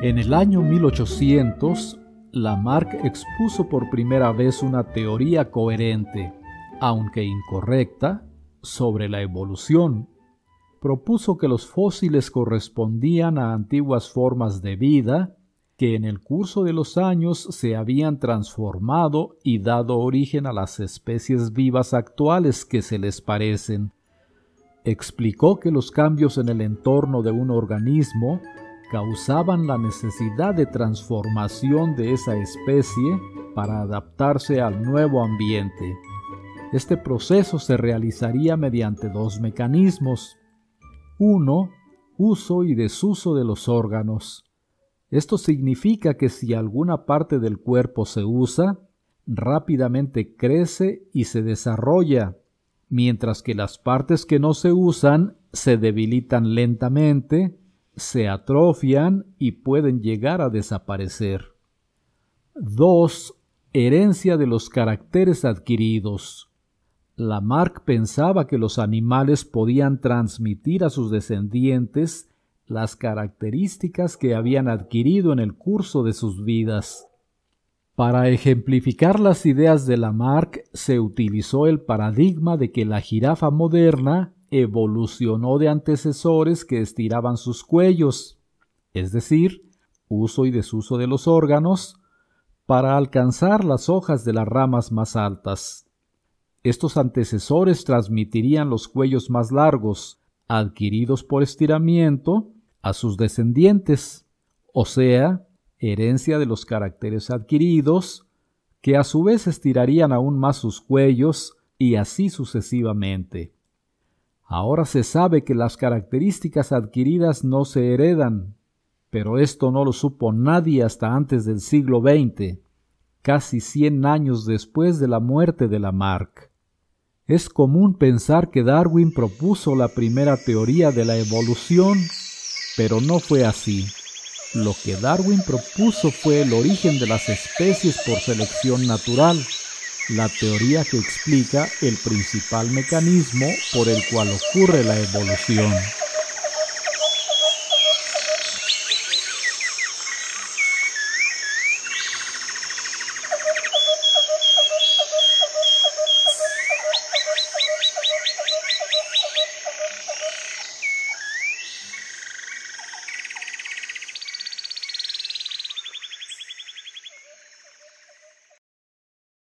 En el año 1800, Lamarck expuso por primera vez una teoría coherente, aunque incorrecta, sobre la evolución. Propuso que los fósiles correspondían a antiguas formas de vida que en el curso de los años se habían transformado y dado origen a las especies vivas actuales que se les parecen. Explicó que los cambios en el entorno de un organismo causaban la necesidad de transformación de esa especie para adaptarse al nuevo ambiente. Este proceso se realizaría mediante dos mecanismos. Uno, uso y desuso de los órganos. Esto significa que si alguna parte del cuerpo se usa, rápidamente crece y se desarrolla, mientras que las partes que no se usan se debilitan lentamente se atrofian y pueden llegar a desaparecer. 2. Herencia de los caracteres adquiridos. Lamarck pensaba que los animales podían transmitir a sus descendientes las características que habían adquirido en el curso de sus vidas. Para ejemplificar las ideas de Lamarck se utilizó el paradigma de que la jirafa moderna evolucionó de antecesores que estiraban sus cuellos, es decir, uso y desuso de los órganos, para alcanzar las hojas de las ramas más altas. Estos antecesores transmitirían los cuellos más largos, adquiridos por estiramiento, a sus descendientes, o sea, herencia de los caracteres adquiridos, que a su vez estirarían aún más sus cuellos y así sucesivamente. Ahora se sabe que las características adquiridas no se heredan, pero esto no lo supo nadie hasta antes del siglo XX, casi 100 años después de la muerte de Lamarck. Es común pensar que Darwin propuso la primera teoría de la evolución, pero no fue así. Lo que Darwin propuso fue el origen de las especies por selección natural la teoría que explica el principal mecanismo por el cual ocurre la evolución.